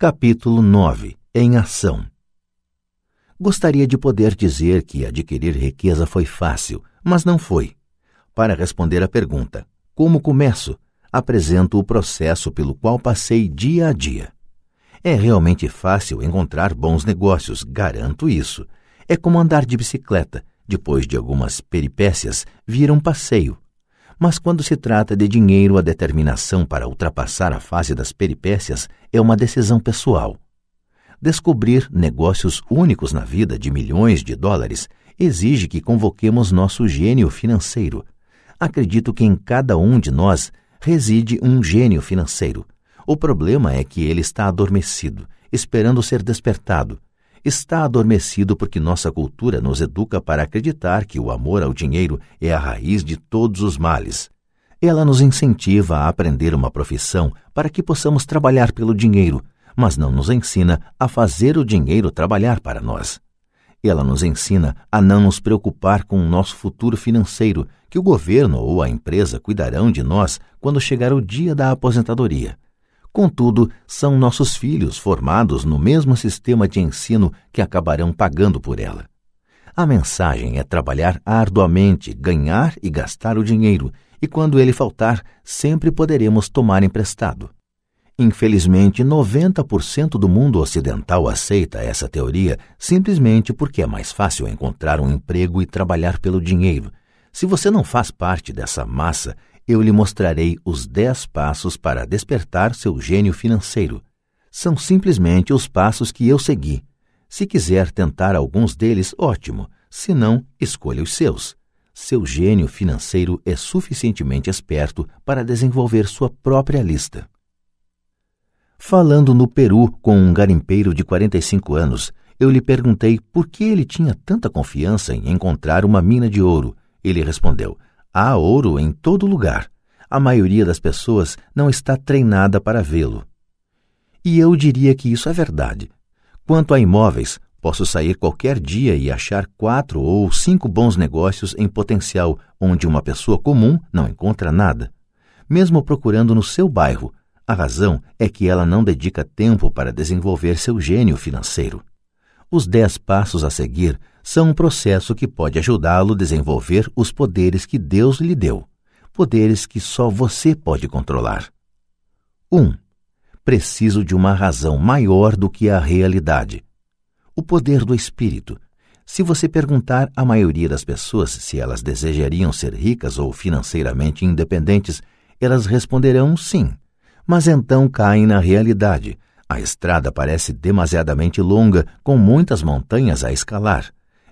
Capítulo 9 Em Ação Gostaria de poder dizer que adquirir riqueza foi fácil, mas não foi. Para responder à pergunta, como começo? Apresento o processo pelo qual passei dia a dia. É realmente fácil encontrar bons negócios, garanto isso. É como andar de bicicleta, depois de algumas peripécias, vira um passeio. Mas quando se trata de dinheiro, a determinação para ultrapassar a fase das peripécias é uma decisão pessoal. Descobrir negócios únicos na vida de milhões de dólares exige que convoquemos nosso gênio financeiro. Acredito que em cada um de nós reside um gênio financeiro. O problema é que ele está adormecido, esperando ser despertado, está adormecido porque nossa cultura nos educa para acreditar que o amor ao dinheiro é a raiz de todos os males. Ela nos incentiva a aprender uma profissão para que possamos trabalhar pelo dinheiro, mas não nos ensina a fazer o dinheiro trabalhar para nós. Ela nos ensina a não nos preocupar com o nosso futuro financeiro, que o governo ou a empresa cuidarão de nós quando chegar o dia da aposentadoria. Contudo, são nossos filhos formados no mesmo sistema de ensino que acabarão pagando por ela. A mensagem é trabalhar arduamente, ganhar e gastar o dinheiro, e quando ele faltar, sempre poderemos tomar emprestado. Infelizmente, 90% do mundo ocidental aceita essa teoria simplesmente porque é mais fácil encontrar um emprego e trabalhar pelo dinheiro. Se você não faz parte dessa massa, eu lhe mostrarei os dez passos para despertar seu gênio financeiro. São simplesmente os passos que eu segui. Se quiser tentar alguns deles, ótimo. Se não, escolha os seus. Seu gênio financeiro é suficientemente esperto para desenvolver sua própria lista. Falando no Peru com um garimpeiro de 45 anos, eu lhe perguntei por que ele tinha tanta confiança em encontrar uma mina de ouro. Ele respondeu: Há ouro em todo lugar. A maioria das pessoas não está treinada para vê-lo. E eu diria que isso é verdade. Quanto a imóveis, posso sair qualquer dia e achar quatro ou cinco bons negócios em potencial onde uma pessoa comum não encontra nada. Mesmo procurando no seu bairro, a razão é que ela não dedica tempo para desenvolver seu gênio financeiro. Os dez passos a seguir são um processo que pode ajudá-lo a desenvolver os poderes que Deus lhe deu, poderes que só você pode controlar. 1. Um, preciso de uma razão maior do que a realidade. O poder do espírito. Se você perguntar à maioria das pessoas se elas desejariam ser ricas ou financeiramente independentes, elas responderão sim. Mas então caem na realidade. A estrada parece demasiadamente longa, com muitas montanhas a escalar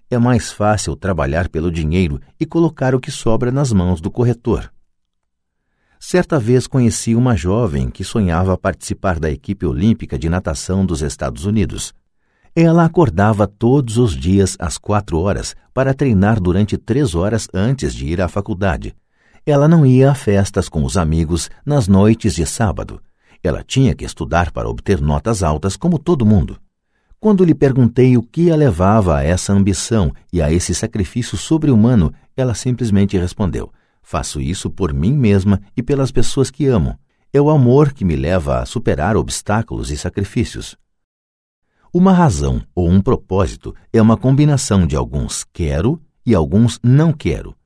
é mais fácil trabalhar pelo dinheiro e colocar o que sobra nas mãos do corretor. Certa vez conheci uma jovem que sonhava participar da equipe olímpica de natação dos Estados Unidos. Ela acordava todos os dias às quatro horas para treinar durante três horas antes de ir à faculdade. Ela não ia a festas com os amigos nas noites de sábado. Ela tinha que estudar para obter notas altas, como todo mundo. Quando lhe perguntei o que a levava a essa ambição e a esse sacrifício sobre-humano, ela simplesmente respondeu: Faço isso por mim mesma e pelas pessoas que amo. É o amor que me leva a superar obstáculos e sacrifícios. Uma razão ou um propósito é uma combinação de alguns quero e alguns não quero.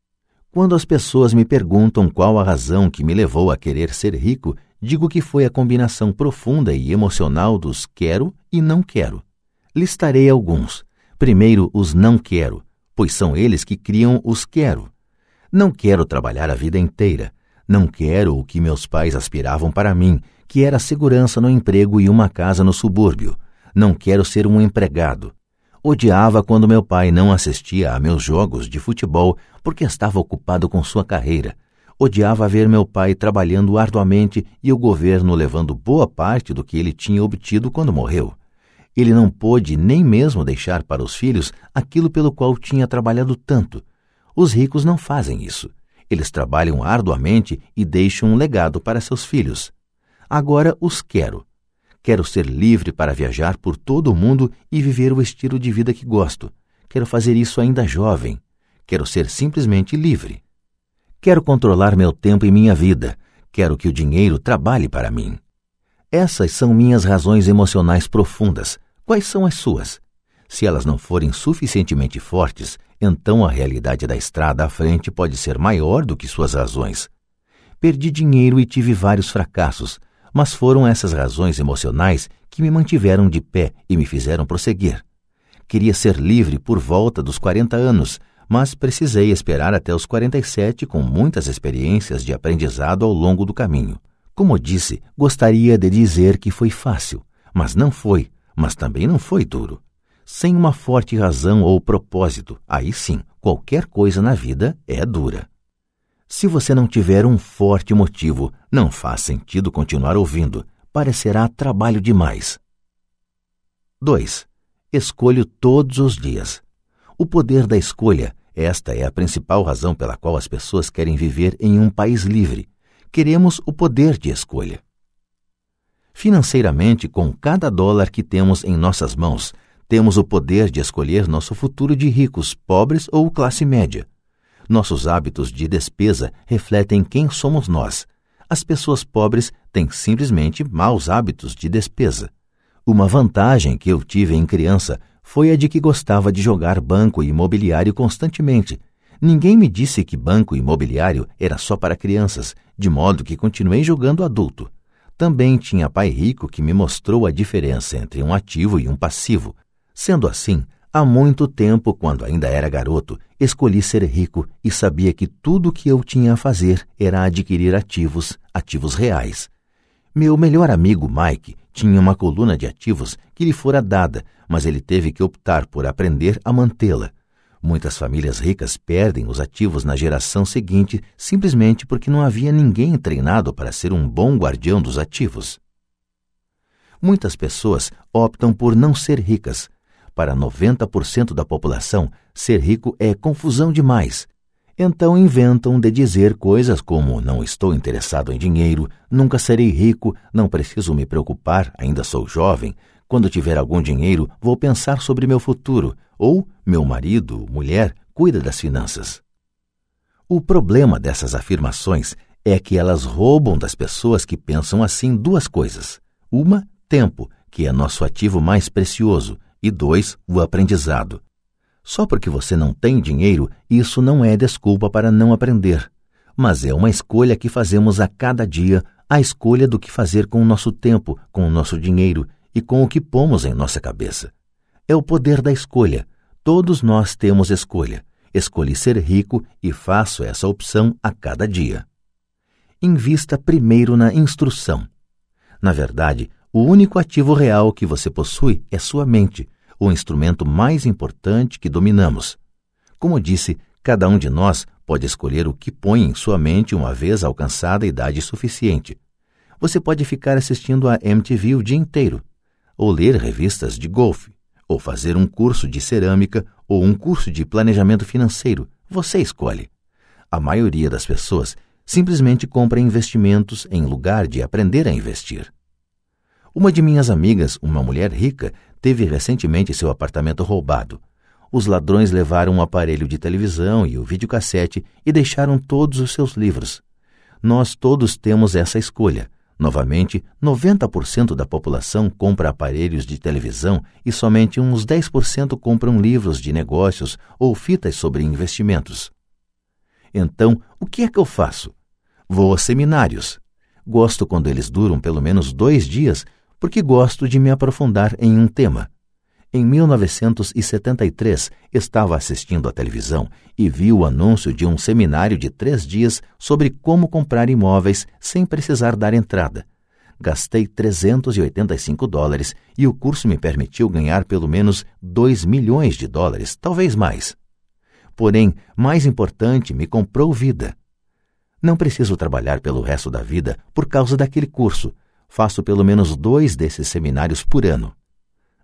Quando as pessoas me perguntam qual a razão que me levou a querer ser rico, digo que foi a combinação profunda e emocional dos quero e não quero. Listarei alguns. Primeiro, os não quero, pois são eles que criam os quero. Não quero trabalhar a vida inteira. Não quero o que meus pais aspiravam para mim, que era segurança no emprego e uma casa no subúrbio. Não quero ser um empregado. Odiava quando meu pai não assistia a meus jogos de futebol porque estava ocupado com sua carreira. Odiava ver meu pai trabalhando arduamente e o governo levando boa parte do que ele tinha obtido quando morreu ele não pôde nem mesmo deixar para os filhos aquilo pelo qual tinha trabalhado tanto. Os ricos não fazem isso. Eles trabalham arduamente e deixam um legado para seus filhos. Agora os quero. Quero ser livre para viajar por todo o mundo e viver o estilo de vida que gosto. Quero fazer isso ainda jovem. Quero ser simplesmente livre. Quero controlar meu tempo e minha vida. Quero que o dinheiro trabalhe para mim. Essas são minhas razões emocionais profundas. Quais são as suas? Se elas não forem suficientemente fortes, então a realidade da estrada à frente pode ser maior do que suas razões. Perdi dinheiro e tive vários fracassos, mas foram essas razões emocionais que me mantiveram de pé e me fizeram prosseguir. Queria ser livre por volta dos 40 anos, mas precisei esperar até os 47 com muitas experiências de aprendizado ao longo do caminho. Como disse, gostaria de dizer que foi fácil, mas não foi, mas também não foi duro. Sem uma forte razão ou propósito, aí sim, qualquer coisa na vida é dura. Se você não tiver um forte motivo, não faz sentido continuar ouvindo, parecerá trabalho demais. 2. Escolho todos os dias. O poder da escolha, esta é a principal razão pela qual as pessoas querem viver em um país livre, queremos o poder de escolha. Financeiramente, com cada dólar que temos em nossas mãos, temos o poder de escolher nosso futuro de ricos, pobres ou classe média. Nossos hábitos de despesa refletem quem somos nós. As pessoas pobres têm simplesmente maus hábitos de despesa. Uma vantagem que eu tive em criança foi a de que gostava de jogar banco e imobiliário constantemente Ninguém me disse que banco imobiliário era só para crianças, de modo que continuei jogando adulto. Também tinha pai rico que me mostrou a diferença entre um ativo e um passivo. Sendo assim, há muito tempo, quando ainda era garoto, escolhi ser rico e sabia que tudo o que eu tinha a fazer era adquirir ativos, ativos reais. Meu melhor amigo Mike tinha uma coluna de ativos que lhe fora dada, mas ele teve que optar por aprender a mantê-la. Muitas famílias ricas perdem os ativos na geração seguinte simplesmente porque não havia ninguém treinado para ser um bom guardião dos ativos. Muitas pessoas optam por não ser ricas. Para 90% da população, ser rico é confusão demais. Então inventam de dizer coisas como: não estou interessado em dinheiro, nunca serei rico, não preciso me preocupar, ainda sou jovem, quando tiver algum dinheiro, vou pensar sobre meu futuro, ou meu marido, mulher, cuida das finanças. O problema dessas afirmações é que elas roubam das pessoas que pensam assim duas coisas: uma, tempo, que é nosso ativo mais precioso, e dois, o aprendizado. Só porque você não tem dinheiro, isso não é desculpa para não aprender, mas é uma escolha que fazemos a cada dia, a escolha do que fazer com o nosso tempo, com o nosso dinheiro e com o que pomos em nossa cabeça. É o poder da escolha. Todos nós temos escolha. Escolhi ser rico e faço essa opção a cada dia. Invista primeiro na instrução. Na verdade, o único ativo real que você possui é sua mente, o instrumento mais importante que dominamos. Como disse, cada um de nós pode escolher o que põe em sua mente uma vez alcançada a idade suficiente. Você pode ficar assistindo a MTV o dia inteiro, ou ler revistas de golfe, ou fazer um curso de cerâmica ou um curso de planejamento financeiro. Você escolhe. A maioria das pessoas simplesmente compra investimentos em lugar de aprender a investir. Uma de minhas amigas, uma mulher rica, teve recentemente seu apartamento roubado. Os ladrões levaram um aparelho de televisão e o videocassete e deixaram todos os seus livros. Nós todos temos essa escolha Novamente, 90% da população compra aparelhos de televisão e somente uns 10% compram livros de negócios ou fitas sobre investimentos. Então, o que é que eu faço? Vou a seminários. Gosto quando eles duram pelo menos dois dias, porque gosto de me aprofundar em um tema. Em 1973, estava assistindo à televisão e vi o anúncio de um seminário de três dias sobre como comprar imóveis sem precisar dar entrada. Gastei 385 dólares e o curso me permitiu ganhar pelo menos 2 milhões de dólares, talvez mais. Porém, mais importante, me comprou vida. Não preciso trabalhar pelo resto da vida por causa daquele curso. Faço pelo menos dois desses seminários por ano.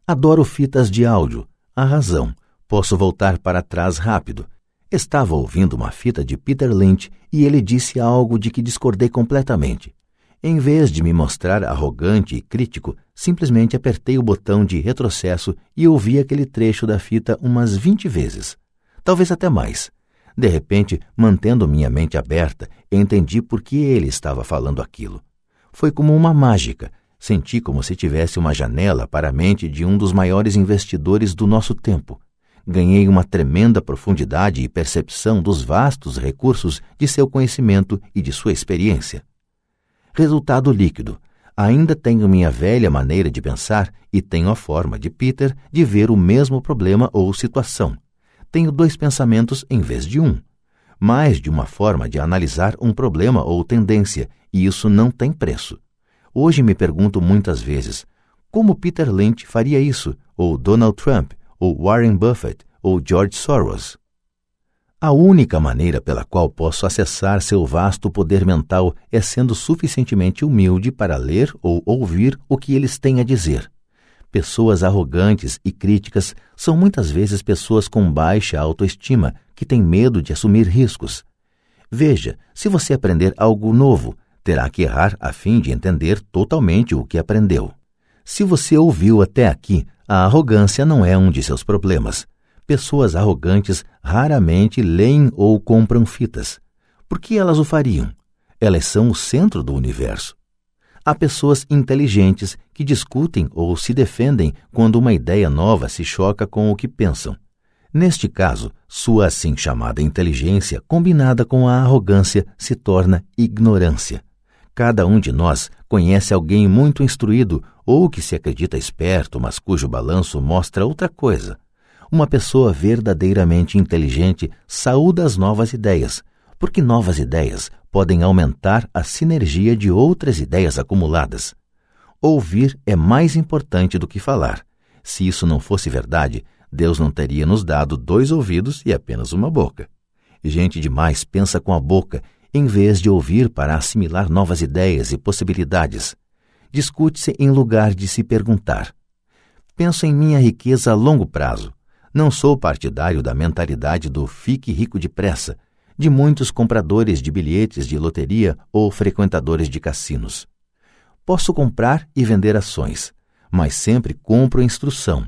Adoro fitas de áudio. A razão. Posso voltar para trás rápido. Estava ouvindo uma fita de Peter Lynch e ele disse algo de que discordei completamente. Em vez de me mostrar arrogante e crítico, simplesmente apertei o botão de retrocesso e ouvi aquele trecho da fita umas vinte vezes, talvez até mais. De repente, mantendo minha mente aberta, entendi por que ele estava falando aquilo. Foi como uma mágica, Senti como se tivesse uma janela para a mente de um dos maiores investidores do nosso tempo. Ganhei uma tremenda profundidade e percepção dos vastos recursos de seu conhecimento e de sua experiência. Resultado líquido: ainda tenho minha velha maneira de pensar e tenho a forma de Peter de ver o mesmo problema ou situação. Tenho dois pensamentos em vez de um mais de uma forma de analisar um problema ou tendência, e isso não tem preço. Hoje me pergunto muitas vezes como Peter Lynch faria isso, ou Donald Trump, ou Warren Buffett, ou George Soros. A única maneira pela qual posso acessar seu vasto poder mental é sendo suficientemente humilde para ler ou ouvir o que eles têm a dizer. Pessoas arrogantes e críticas são muitas vezes pessoas com baixa autoestima que têm medo de assumir riscos. Veja, se você aprender algo novo, terá que errar a fim de entender totalmente o que aprendeu. Se você ouviu até aqui, a arrogância não é um de seus problemas. Pessoas arrogantes raramente leem ou compram fitas. Por que elas o fariam? Elas são o centro do universo. Há pessoas inteligentes que discutem ou se defendem quando uma ideia nova se choca com o que pensam. Neste caso, sua assim chamada inteligência, combinada com a arrogância, se torna ignorância. Cada um de nós conhece alguém muito instruído ou que se acredita esperto, mas cujo balanço mostra outra coisa. Uma pessoa verdadeiramente inteligente saúda as novas ideias, porque novas ideias podem aumentar a sinergia de outras ideias acumuladas. Ouvir é mais importante do que falar. Se isso não fosse verdade, Deus não teria nos dado dois ouvidos e apenas uma boca. Gente demais pensa com a boca em vez de ouvir para assimilar novas ideias e possibilidades, discute-se em lugar de se perguntar: penso em minha riqueza a longo prazo. Não sou partidário da mentalidade do fique rico depressa, de muitos compradores de bilhetes de loteria ou frequentadores de cassinos. Posso comprar e vender ações, mas sempre compro instrução.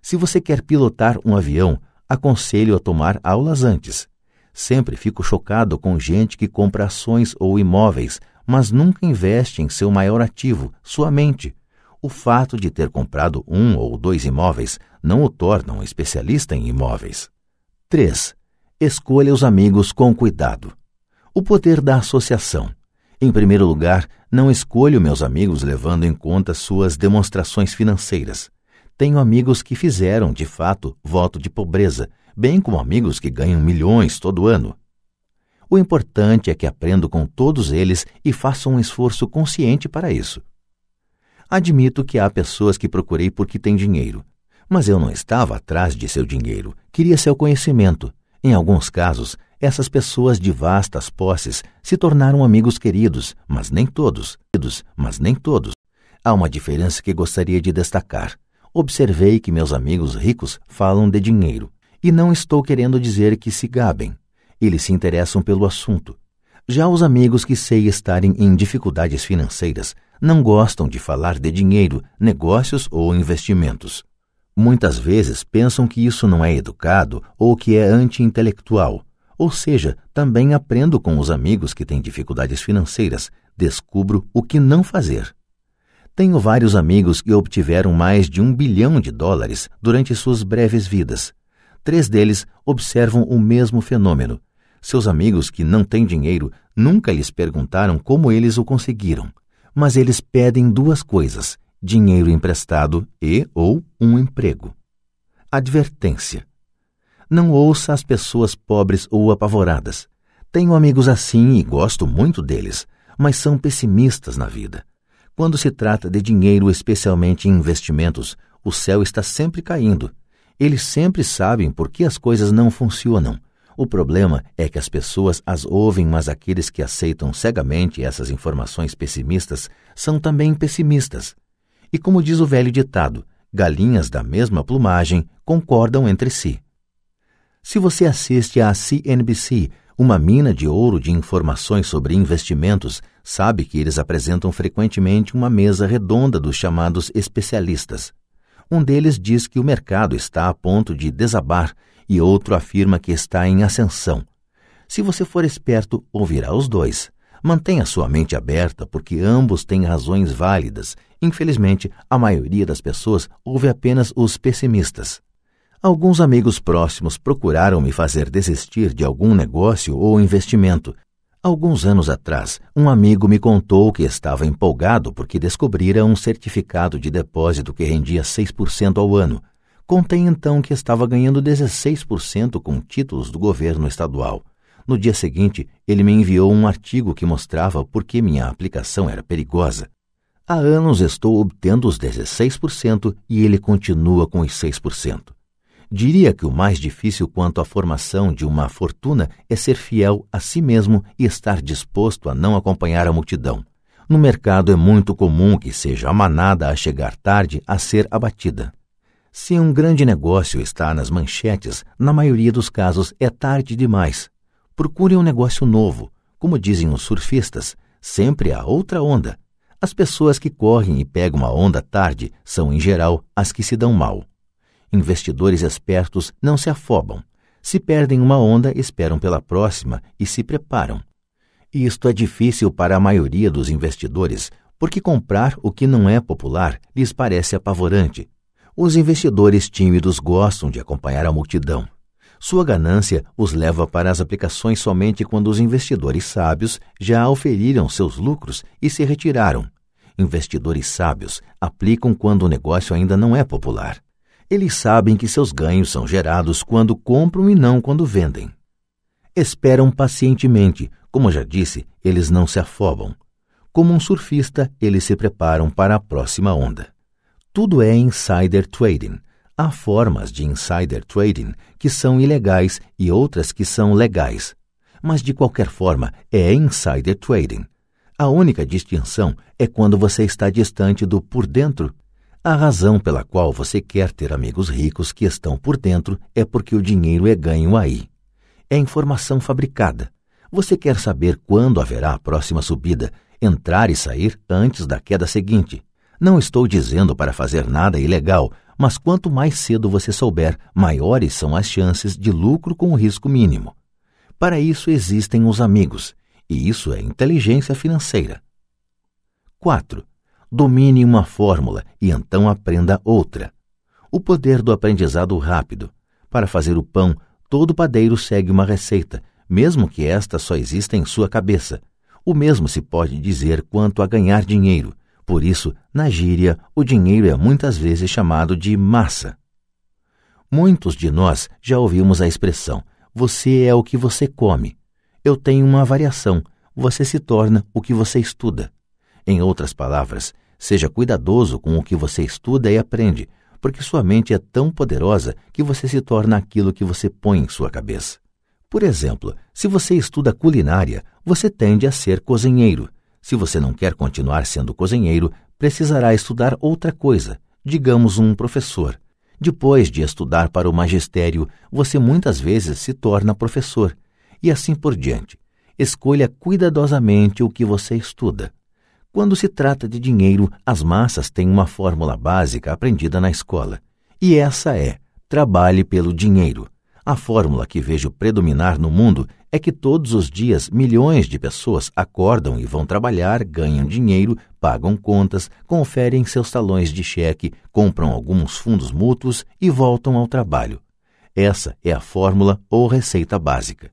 Se você quer pilotar um avião, aconselho a tomar aulas antes. Sempre fico chocado com gente que compra ações ou imóveis, mas nunca investe em seu maior ativo, sua mente. O fato de ter comprado um ou dois imóveis não o torna um especialista em imóveis. 3. Escolha os amigos com cuidado. O poder da associação. Em primeiro lugar, não escolho meus amigos levando em conta suas demonstrações financeiras. Tenho amigos que fizeram, de fato, voto de pobreza bem como amigos que ganham milhões todo ano. O importante é que aprendo com todos eles e faça um esforço consciente para isso. Admito que há pessoas que procurei porque têm dinheiro, mas eu não estava atrás de seu dinheiro, queria seu conhecimento. Em alguns casos, essas pessoas de vastas posses se tornaram amigos queridos, mas nem todos, mas nem todos. Há uma diferença que gostaria de destacar. Observei que meus amigos ricos falam de dinheiro, e não estou querendo dizer que se gabem. Eles se interessam pelo assunto. Já os amigos que sei estarem em dificuldades financeiras não gostam de falar de dinheiro, negócios ou investimentos. Muitas vezes pensam que isso não é educado ou que é anti-intelectual. Ou seja, também aprendo com os amigos que têm dificuldades financeiras, descubro o que não fazer. Tenho vários amigos que obtiveram mais de um bilhão de dólares durante suas breves vidas três deles observam o mesmo fenômeno. Seus amigos que não têm dinheiro nunca lhes perguntaram como eles o conseguiram, mas eles pedem duas coisas: dinheiro emprestado e ou um emprego. Advertência: Não ouça as pessoas pobres ou apavoradas. Tenho amigos assim e gosto muito deles, mas são pessimistas na vida. Quando se trata de dinheiro, especialmente em investimentos, o céu está sempre caindo eles sempre sabem por que as coisas não funcionam. O problema é que as pessoas as ouvem, mas aqueles que aceitam cegamente essas informações pessimistas são também pessimistas. E como diz o velho ditado, galinhas da mesma plumagem concordam entre si. Se você assiste à CNBC, uma mina de ouro de informações sobre investimentos, sabe que eles apresentam frequentemente uma mesa redonda dos chamados especialistas. Um deles diz que o mercado está a ponto de desabar e outro afirma que está em ascensão. Se você for esperto, ouvirá os dois. Mantenha sua mente aberta, porque ambos têm razões válidas. Infelizmente, a maioria das pessoas ouve apenas os pessimistas. Alguns amigos próximos procuraram me fazer desistir de algum negócio ou investimento, Alguns anos atrás, um amigo me contou que estava empolgado porque descobrira um certificado de depósito que rendia 6% ao ano. Contei então que estava ganhando 16% com títulos do governo estadual. No dia seguinte, ele me enviou um artigo que mostrava por que minha aplicação era perigosa. Há anos estou obtendo os 16% e ele continua com os 6%. Diria que o mais difícil quanto à formação de uma fortuna é ser fiel a si mesmo e estar disposto a não acompanhar a multidão. No mercado é muito comum que seja a manada a chegar tarde a ser abatida. Se um grande negócio está nas manchetes, na maioria dos casos é tarde demais. Procure um negócio novo. Como dizem os surfistas, sempre há outra onda. As pessoas que correm e pegam a onda tarde são, em geral, as que se dão mal. Investidores espertos não se afobam. Se perdem uma onda, esperam pela próxima e se preparam. isto é difícil para a maioria dos investidores, porque comprar o que não é popular lhes parece apavorante. Os investidores tímidos gostam de acompanhar a multidão. Sua ganância os leva para as aplicações somente quando os investidores sábios já auferiram seus lucros e se retiraram. Investidores sábios aplicam quando o negócio ainda não é popular. Eles sabem que seus ganhos são gerados quando compram e não quando vendem. Esperam pacientemente, como já disse, eles não se afobam. Como um surfista, eles se preparam para a próxima onda. Tudo é insider trading. Há formas de insider trading que são ilegais e outras que são legais. Mas de qualquer forma, é insider trading. A única distinção é quando você está distante do por dentro a razão pela qual você quer ter amigos ricos que estão por dentro é porque o dinheiro é ganho aí. É informação fabricada. Você quer saber quando haverá a próxima subida, entrar e sair antes da queda seguinte. Não estou dizendo para fazer nada ilegal, mas quanto mais cedo você souber, maiores são as chances de lucro com o risco mínimo. Para isso existem os amigos, e isso é inteligência financeira. 4 domine uma fórmula e então aprenda outra. O poder do aprendizado rápido. Para fazer o pão, todo padeiro segue uma receita, mesmo que esta só exista em sua cabeça. O mesmo se pode dizer quanto a ganhar dinheiro. Por isso, na gíria, o dinheiro é muitas vezes chamado de massa. Muitos de nós já ouvimos a expressão: você é o que você come. Eu tenho uma variação: você se torna o que você estuda. Em outras palavras, seja cuidadoso com o que você estuda e aprende, porque sua mente é tão poderosa que você se torna aquilo que você põe em sua cabeça. Por exemplo, se você estuda culinária, você tende a ser cozinheiro. Se você não quer continuar sendo cozinheiro, precisará estudar outra coisa, digamos um professor. Depois de estudar para o magistério, você muitas vezes se torna professor, e assim por diante. Escolha cuidadosamente o que você estuda. Quando se trata de dinheiro, as massas têm uma fórmula básica aprendida na escola. E essa é: trabalhe pelo dinheiro. A fórmula que vejo predominar no mundo é que todos os dias milhões de pessoas acordam e vão trabalhar, ganham dinheiro, pagam contas, conferem seus talões de cheque, compram alguns fundos mútuos e voltam ao trabalho. Essa é a fórmula ou receita básica.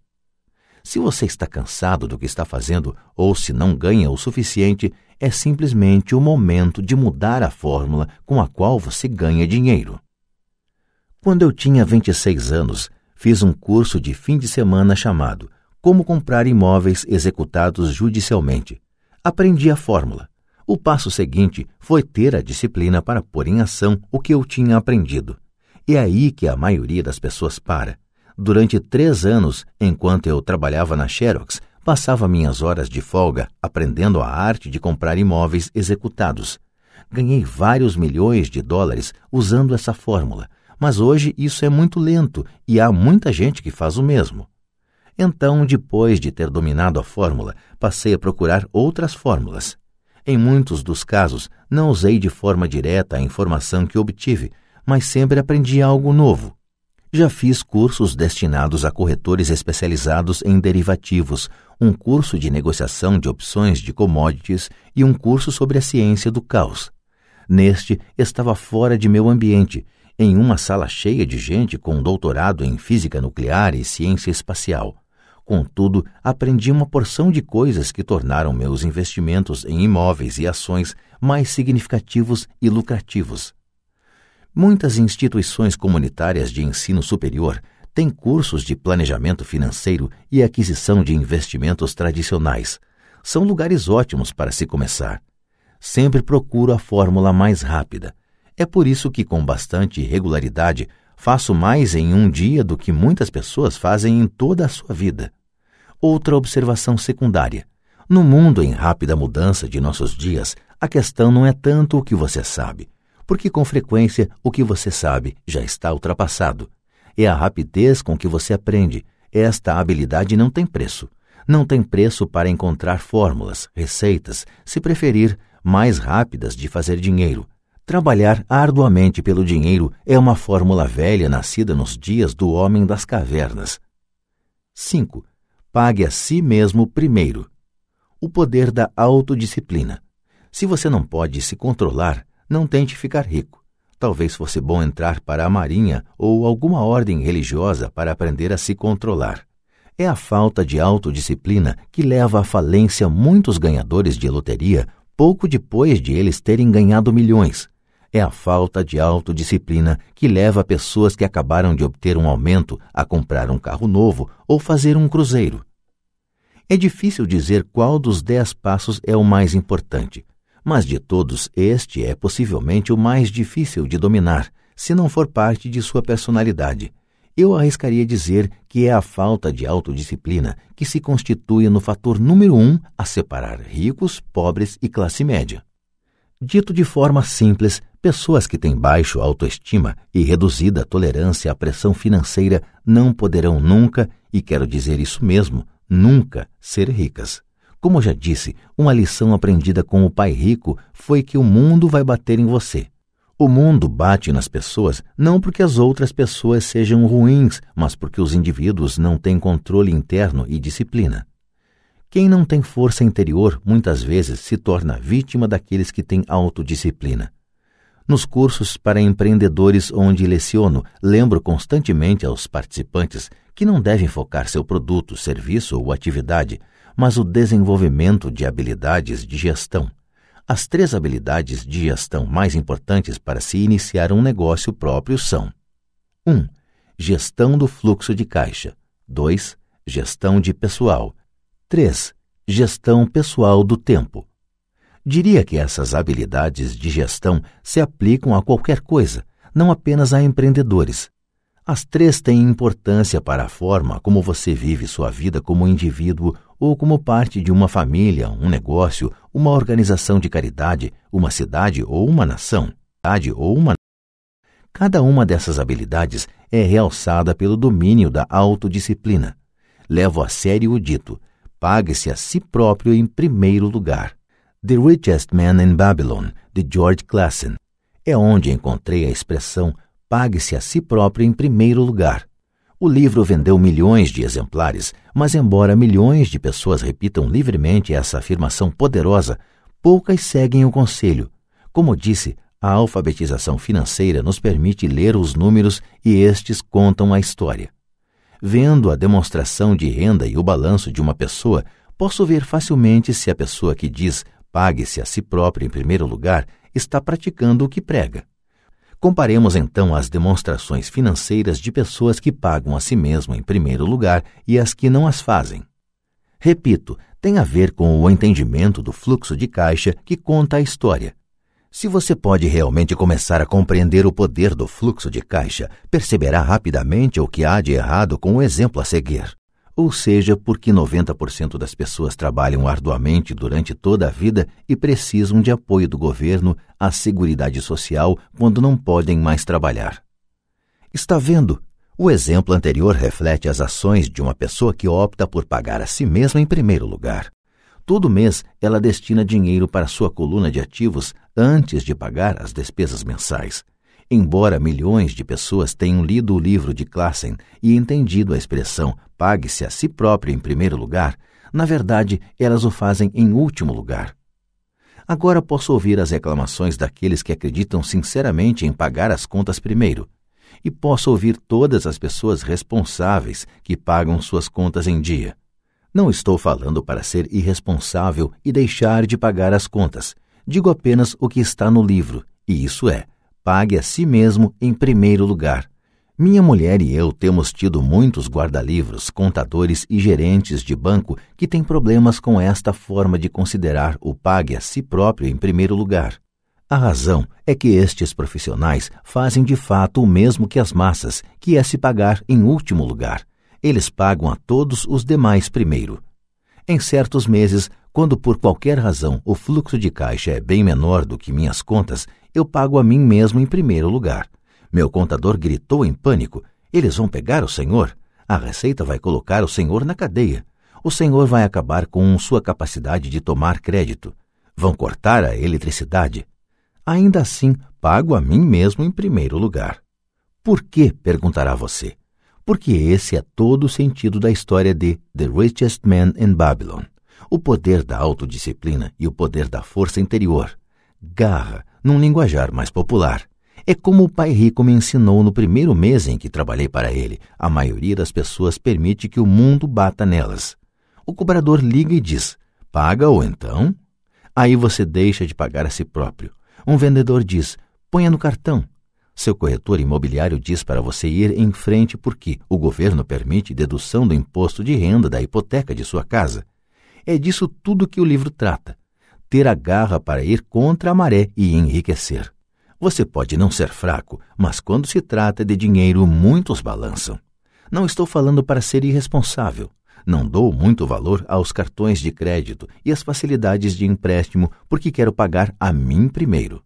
Se você está cansado do que está fazendo ou se não ganha o suficiente, é simplesmente o momento de mudar a fórmula com a qual você ganha dinheiro. Quando eu tinha 26 anos, fiz um curso de fim de semana chamado Como Comprar Imóveis Executados Judicialmente. Aprendi a fórmula. O passo seguinte foi ter a disciplina para pôr em ação o que eu tinha aprendido. É aí que a maioria das pessoas para. Durante três anos, enquanto eu trabalhava na Xerox, Passava minhas horas de folga aprendendo a arte de comprar imóveis executados. Ganhei vários milhões de dólares usando essa fórmula, mas hoje isso é muito lento e há muita gente que faz o mesmo. Então, depois de ter dominado a fórmula, passei a procurar outras fórmulas. Em muitos dos casos, não usei de forma direta a informação que obtive, mas sempre aprendi algo novo. Já fiz cursos destinados a corretores especializados em derivativos, um curso de negociação de opções de commodities e um curso sobre a ciência do caos. Neste, estava fora de meu ambiente, em uma sala cheia de gente com doutorado em física nuclear e ciência espacial. Contudo, aprendi uma porção de coisas que tornaram meus investimentos em imóveis e ações mais significativos e lucrativos. Muitas instituições comunitárias de ensino superior têm cursos de planejamento financeiro e aquisição de investimentos tradicionais. São lugares ótimos para se começar. Sempre procuro a fórmula mais rápida. É por isso que, com bastante regularidade, faço mais em um dia do que muitas pessoas fazem em toda a sua vida. Outra observação secundária. No mundo em rápida mudança de nossos dias, a questão não é tanto o que você sabe, porque com frequência o que você sabe já está ultrapassado. É a rapidez com que você aprende. Esta habilidade não tem preço. Não tem preço para encontrar fórmulas, receitas, se preferir, mais rápidas de fazer dinheiro. Trabalhar arduamente pelo dinheiro é uma fórmula velha nascida nos dias do homem das cavernas. 5. Pague a si mesmo primeiro. O poder da autodisciplina. Se você não pode se controlar, não tente ficar rico. Talvez fosse bom entrar para a Marinha ou alguma ordem religiosa para aprender a se controlar. É a falta de autodisciplina que leva à falência muitos ganhadores de loteria pouco depois de eles terem ganhado milhões. É a falta de autodisciplina que leva pessoas que acabaram de obter um aumento a comprar um carro novo ou fazer um cruzeiro. É difícil dizer qual dos dez passos é o mais importante, mas de todos este é possivelmente o mais difícil de dominar, se não for parte de sua personalidade. Eu arriscaria dizer que é a falta de autodisciplina que se constitui no fator número um a separar ricos, pobres e classe média. Dito de forma simples, pessoas que têm baixo autoestima e reduzida tolerância à pressão financeira não poderão nunca, e quero dizer isso mesmo, nunca ser ricas. Como já disse, uma lição aprendida com o pai rico foi que o mundo vai bater em você. O mundo bate nas pessoas não porque as outras pessoas sejam ruins, mas porque os indivíduos não têm controle interno e disciplina. Quem não tem força interior muitas vezes se torna vítima daqueles que têm autodisciplina. Nos cursos para empreendedores onde leciono, lembro constantemente aos participantes que não devem focar seu produto, serviço ou atividade mas o desenvolvimento de habilidades de gestão. As três habilidades de gestão mais importantes para se iniciar um negócio próprio são: 1. Um, gestão do fluxo de caixa. 2. Gestão de pessoal. 3. Gestão pessoal do tempo. Diria que essas habilidades de gestão se aplicam a qualquer coisa, não apenas a empreendedores. As três têm importância para a forma como você vive sua vida como indivíduo ou como parte de uma família, um negócio, uma organização de caridade, uma cidade ou uma nação. Ou uma... Cada uma dessas habilidades é realçada pelo domínio da autodisciplina. Levo a sério o dito: pague-se a si próprio em primeiro lugar. The Richest Man in Babylon, de George Classen, é onde encontrei a expressão pague-se a si próprio em primeiro lugar. O livro vendeu milhões de exemplares, mas embora milhões de pessoas repitam livremente essa afirmação poderosa, poucas seguem o conselho. Como disse, a alfabetização financeira nos permite ler os números e estes contam a história. Vendo a demonstração de renda e o balanço de uma pessoa, posso ver facilmente se a pessoa que diz pague-se a si própria em primeiro lugar está praticando o que prega. Comparemos então as demonstrações financeiras de pessoas que pagam a si mesmo em primeiro lugar e as que não as fazem. Repito, tem a ver com o entendimento do fluxo de caixa que conta a história. Se você pode realmente começar a compreender o poder do fluxo de caixa, perceberá rapidamente o que há de errado com o exemplo a seguir ou seja, porque 90% das pessoas trabalham arduamente durante toda a vida e precisam de apoio do governo à Seguridade Social quando não podem mais trabalhar. Está vendo? O exemplo anterior reflete as ações de uma pessoa que opta por pagar a si mesma em primeiro lugar. Todo mês ela destina dinheiro para sua coluna de ativos antes de pagar as despesas mensais. Embora milhões de pessoas tenham lido o livro de Klassen e entendido a expressão pague-se a si próprio em primeiro lugar, na verdade elas o fazem em último lugar. Agora posso ouvir as reclamações daqueles que acreditam sinceramente em pagar as contas primeiro, e posso ouvir todas as pessoas responsáveis que pagam suas contas em dia. Não estou falando para ser irresponsável e deixar de pagar as contas. Digo apenas o que está no livro, e isso é: pague a si mesmo em primeiro lugar. Minha mulher e eu temos tido muitos guarda-livros, contadores e gerentes de banco que têm problemas com esta forma de considerar o pague a si próprio em primeiro lugar. A razão é que estes profissionais fazem de fato o mesmo que as massas, que é se pagar em último lugar. Eles pagam a todos os demais primeiro. Em certos meses, quando por qualquer razão o fluxo de caixa é bem menor do que minhas contas, eu pago a mim mesmo em primeiro lugar. Meu contador gritou em pânico: Eles vão pegar o senhor? A Receita vai colocar o senhor na cadeia. O senhor vai acabar com sua capacidade de tomar crédito. Vão cortar a eletricidade. Ainda assim, pago a mim mesmo em primeiro lugar. Por que? perguntará você. Porque esse é todo o sentido da história de The Richest Man in Babylon. O poder da autodisciplina e o poder da força interior. Garra, num linguajar mais popular. É como o pai rico me ensinou no primeiro mês em que trabalhei para ele. A maioria das pessoas permite que o mundo bata nelas. O cobrador liga e diz: paga ou então? Aí você deixa de pagar a si próprio. Um vendedor diz: ponha no cartão. Seu corretor imobiliário diz para você ir em frente porque o governo permite dedução do imposto de renda da hipoteca de sua casa. É disso tudo que o livro trata ter a garra para ir contra a maré e enriquecer. Você pode não ser fraco, mas quando se trata de dinheiro, muitos balançam. Não estou falando para ser irresponsável. Não dou muito valor aos cartões de crédito e às facilidades de empréstimo porque quero pagar a mim primeiro.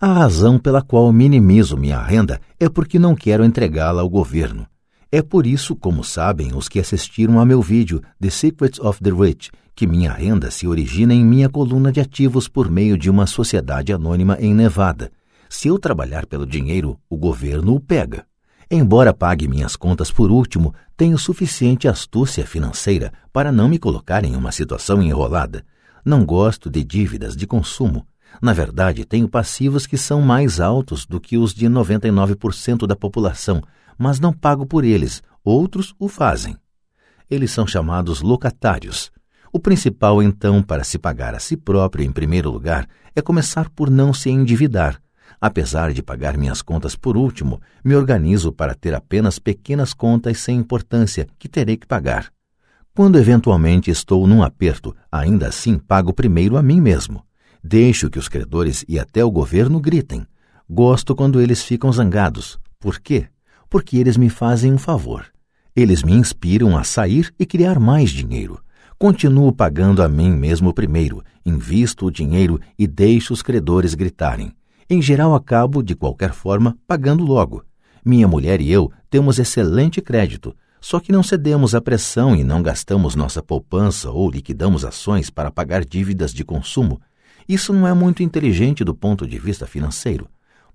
A razão pela qual minimizo minha renda é porque não quero entregá-la ao governo. É por isso, como sabem os que assistiram a meu vídeo The Secrets of the Rich que minha renda se origina em minha coluna de ativos por meio de uma sociedade anônima em Nevada. Se eu trabalhar pelo dinheiro, o governo o pega. Embora pague minhas contas por último, tenho suficiente astúcia financeira para não me colocar em uma situação enrolada. Não gosto de dívidas de consumo. Na verdade, tenho passivos que são mais altos do que os de 99% da população, mas não pago por eles, outros o fazem. Eles são chamados locatários. O principal, então, para se pagar a si próprio, em primeiro lugar, é começar por não se endividar. Apesar de pagar minhas contas por último, me organizo para ter apenas pequenas contas sem importância que terei que pagar. Quando eventualmente estou num aperto, ainda assim pago primeiro a mim mesmo. Deixo que os credores e até o governo gritem. Gosto quando eles ficam zangados. Por quê? Porque eles me fazem um favor. Eles me inspiram a sair e criar mais dinheiro. Continuo pagando a mim mesmo primeiro, invisto o dinheiro e deixo os credores gritarem. Em geral, acabo, de qualquer forma, pagando logo. Minha mulher e eu temos excelente crédito, só que não cedemos à pressão e não gastamos nossa poupança ou liquidamos ações para pagar dívidas de consumo. Isso não é muito inteligente do ponto de vista financeiro.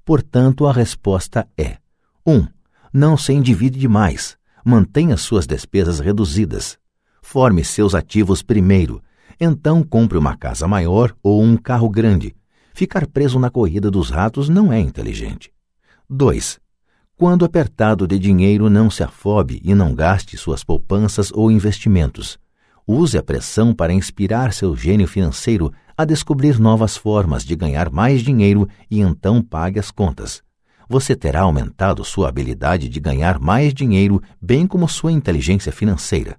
Portanto, a resposta é: 1. Um, não se endivide demais. Mantenha suas despesas reduzidas. Forme seus ativos primeiro. Então compre uma casa maior ou um carro grande. Ficar preso na corrida dos ratos não é inteligente. 2. Quando apertado de dinheiro, não se afobe e não gaste suas poupanças ou investimentos. Use a pressão para inspirar seu gênio financeiro a descobrir novas formas de ganhar mais dinheiro e então pague as contas. Você terá aumentado sua habilidade de ganhar mais dinheiro, bem como sua inteligência financeira.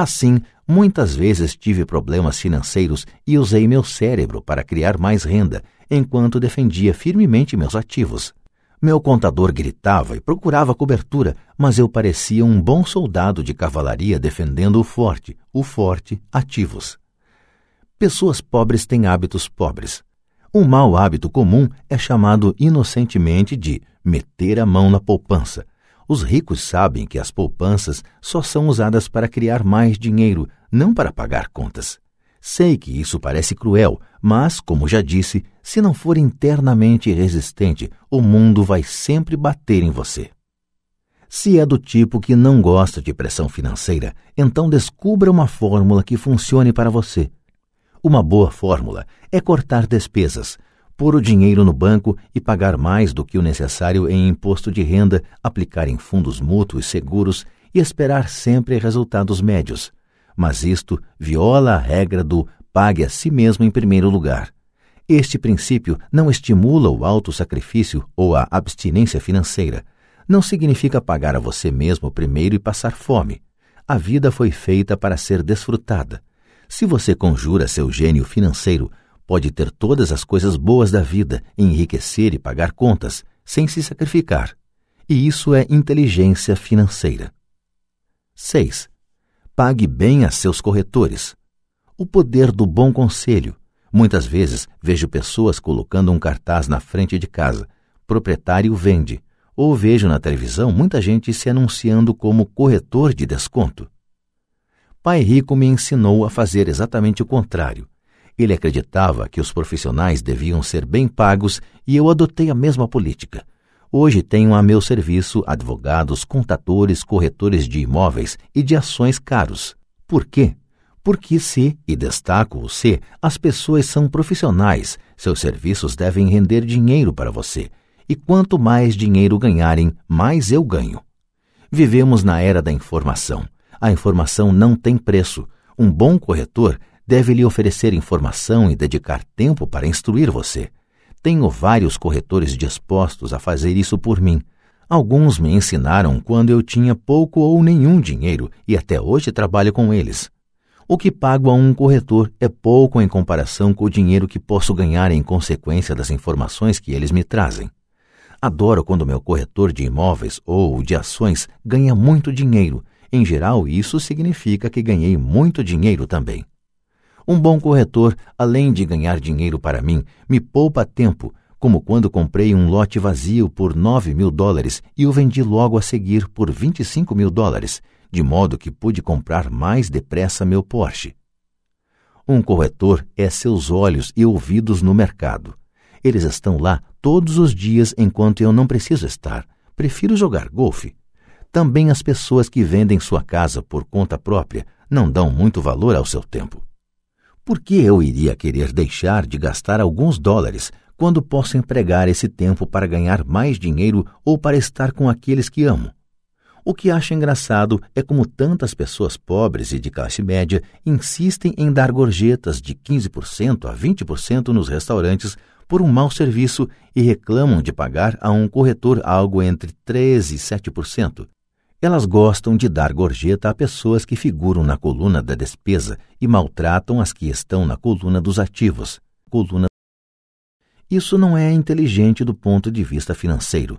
Assim, muitas vezes tive problemas financeiros e usei meu cérebro para criar mais renda, enquanto defendia firmemente meus ativos. Meu contador gritava e procurava cobertura, mas eu parecia um bom soldado de cavalaria defendendo o forte, o forte, ativos. Pessoas pobres têm hábitos pobres. Um mau hábito comum é chamado inocentemente de meter a mão na poupança os ricos sabem que as poupanças só são usadas para criar mais dinheiro, não para pagar contas. Sei que isso parece cruel, mas, como já disse, se não for internamente resistente, o mundo vai sempre bater em você. Se é do tipo que não gosta de pressão financeira, então descubra uma fórmula que funcione para você. Uma boa fórmula é cortar despesas, pôr o dinheiro no banco e pagar mais do que o necessário em imposto de renda, aplicar em fundos mútuos seguros e esperar sempre resultados médios. Mas isto viola a regra do pague a si mesmo em primeiro lugar. Este princípio não estimula o sacrifício ou a abstinência financeira. Não significa pagar a você mesmo primeiro e passar fome. A vida foi feita para ser desfrutada. Se você conjura seu gênio financeiro pode ter todas as coisas boas da vida, enriquecer e pagar contas, sem se sacrificar. E isso é inteligência financeira. 6. Pague bem a seus corretores. O poder do bom conselho. Muitas vezes vejo pessoas colocando um cartaz na frente de casa: proprietário vende. Ou vejo na televisão muita gente se anunciando como corretor de desconto. Pai Rico me ensinou a fazer exatamente o contrário ele acreditava que os profissionais deviam ser bem pagos e eu adotei a mesma política. Hoje tenho a meu serviço advogados, contadores, corretores de imóveis e de ações caros. Por quê? Porque se, e destaco o se, as pessoas são profissionais, seus serviços devem render dinheiro para você. E quanto mais dinheiro ganharem, mais eu ganho. Vivemos na era da informação. A informação não tem preço. Um bom corretor deve lhe oferecer informação e dedicar tempo para instruir você. Tenho vários corretores dispostos a fazer isso por mim. Alguns me ensinaram quando eu tinha pouco ou nenhum dinheiro e até hoje trabalho com eles. O que pago a um corretor é pouco em comparação com o dinheiro que posso ganhar em consequência das informações que eles me trazem. Adoro quando meu corretor de imóveis ou de ações ganha muito dinheiro. Em geral, isso significa que ganhei muito dinheiro também. Um bom corretor, além de ganhar dinheiro para mim, me poupa tempo, como quando comprei um lote vazio por 9 mil dólares e o vendi logo a seguir por 25 mil dólares, de modo que pude comprar mais depressa meu Porsche. Um corretor é seus olhos e ouvidos no mercado. Eles estão lá todos os dias enquanto eu não preciso estar. Prefiro jogar golfe. Também as pessoas que vendem sua casa por conta própria não dão muito valor ao seu tempo. Por que eu iria querer deixar de gastar alguns dólares quando posso empregar esse tempo para ganhar mais dinheiro ou para estar com aqueles que amo? O que acho engraçado é como tantas pessoas pobres e de classe média insistem em dar gorjetas de 15% a 20% nos restaurantes por um mau serviço e reclamam de pagar a um corretor algo entre 3% e 7%. Elas gostam de dar gorjeta a pessoas que figuram na coluna da despesa e maltratam as que estão na coluna dos ativos. Coluna Isso não é inteligente do ponto de vista financeiro.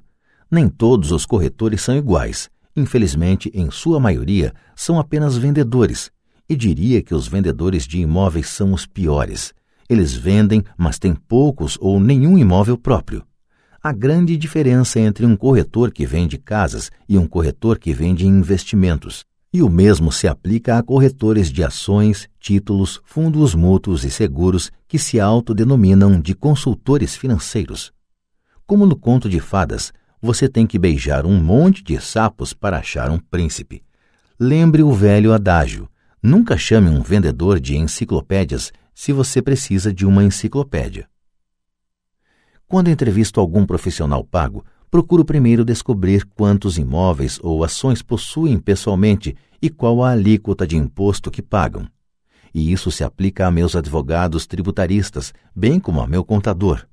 Nem todos os corretores são iguais. Infelizmente, em sua maioria, são apenas vendedores. E diria que os vendedores de imóveis são os piores. Eles vendem, mas têm poucos ou nenhum imóvel próprio a grande diferença entre um corretor que vende casas e um corretor que vende investimentos, e o mesmo se aplica a corretores de ações, títulos, fundos mútuos e seguros que se autodenominam de consultores financeiros. Como no conto de fadas, você tem que beijar um monte de sapos para achar um príncipe. Lembre o velho adágio: nunca chame um vendedor de enciclopédias se você precisa de uma enciclopédia. Quando entrevisto algum profissional pago, procuro primeiro descobrir quantos imóveis ou ações possuem pessoalmente e qual a alíquota de imposto que pagam. E isso se aplica a meus advogados tributaristas, bem como a meu contador.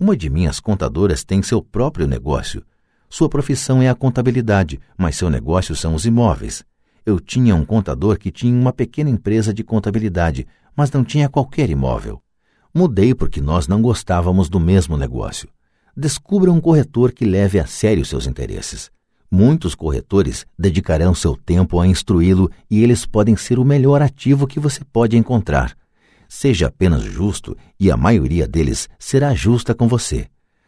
Uma de minhas contadoras tem seu próprio negócio. Sua profissão é a contabilidade, mas seu negócio são os imóveis. Eu tinha um contador que tinha uma pequena empresa de contabilidade, mas não tinha qualquer imóvel. Mudei porque nós não gostávamos do mesmo negócio. Descubra um corretor que leve a sério seus interesses. Muitos corretores dedicarão seu tempo a instruí-lo e eles podem ser o melhor ativo que você pode encontrar. Seja apenas justo e a maioria deles será justa com você.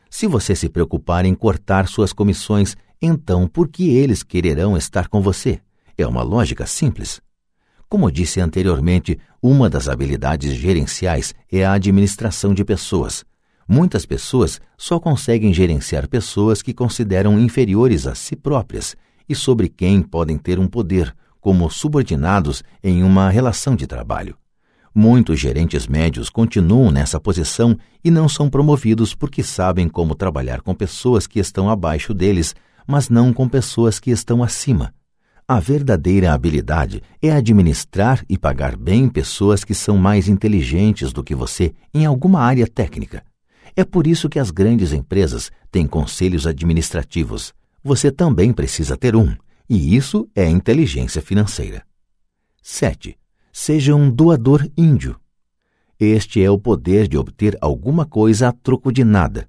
Se você se preocupar em cortar suas comissões, então por que eles quererão estar com você? É uma lógica simples. Como disse anteriormente, uma das habilidades gerenciais é a administração de pessoas. Muitas pessoas só conseguem gerenciar pessoas que consideram inferiores a si próprias e sobre quem podem ter um poder, como subordinados em uma relação de trabalho. Muitos gerentes médios continuam nessa posição e não são promovidos porque sabem como trabalhar com pessoas que estão abaixo deles, mas não com pessoas que estão acima. A verdadeira habilidade é administrar e pagar bem pessoas que são mais inteligentes do que você em alguma área técnica. É por isso que as grandes empresas têm conselhos administrativos. Você também precisa ter um, e isso é inteligência financeira. 7. Seja um doador índio. Este é o poder de obter alguma coisa a troco de nada.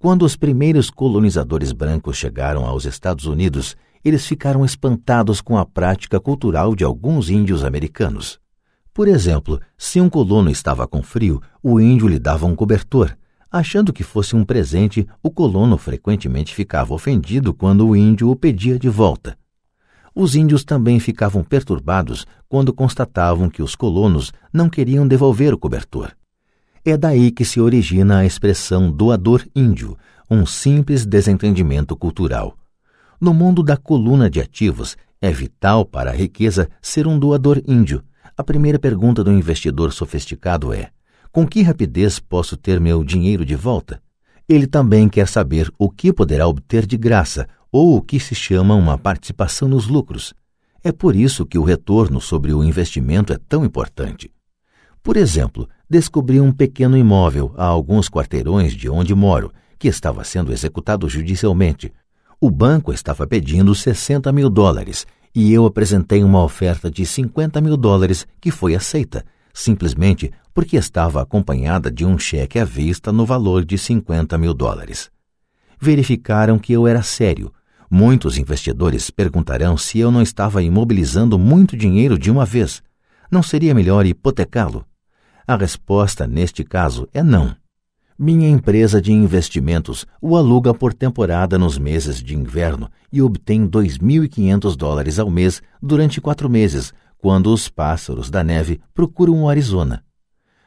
Quando os primeiros colonizadores brancos chegaram aos Estados Unidos, eles ficaram espantados com a prática cultural de alguns índios americanos. Por exemplo, se um colono estava com frio, o índio lhe dava um cobertor. Achando que fosse um presente, o colono frequentemente ficava ofendido quando o índio o pedia de volta. Os índios também ficavam perturbados quando constatavam que os colonos não queriam devolver o cobertor. É daí que se origina a expressão doador índio, um simples desentendimento cultural. No mundo da coluna de ativos, é vital para a riqueza ser um doador índio. A primeira pergunta do investidor sofisticado é: com que rapidez posso ter meu dinheiro de volta? Ele também quer saber o que poderá obter de graça, ou o que se chama uma participação nos lucros. É por isso que o retorno sobre o investimento é tão importante. Por exemplo, descobri um pequeno imóvel a alguns quarteirões de onde moro, que estava sendo executado judicialmente. O banco estava pedindo 60 mil dólares e eu apresentei uma oferta de 50 mil dólares que foi aceita, simplesmente porque estava acompanhada de um cheque à vista no valor de 50 mil dólares. Verificaram que eu era sério. Muitos investidores perguntarão se eu não estava imobilizando muito dinheiro de uma vez. Não seria melhor hipotecá-lo? A resposta, neste caso, é não. Minha empresa de investimentos o aluga por temporada nos meses de inverno e obtém 2.500 dólares ao mês durante quatro meses, quando os pássaros da neve procuram o Arizona.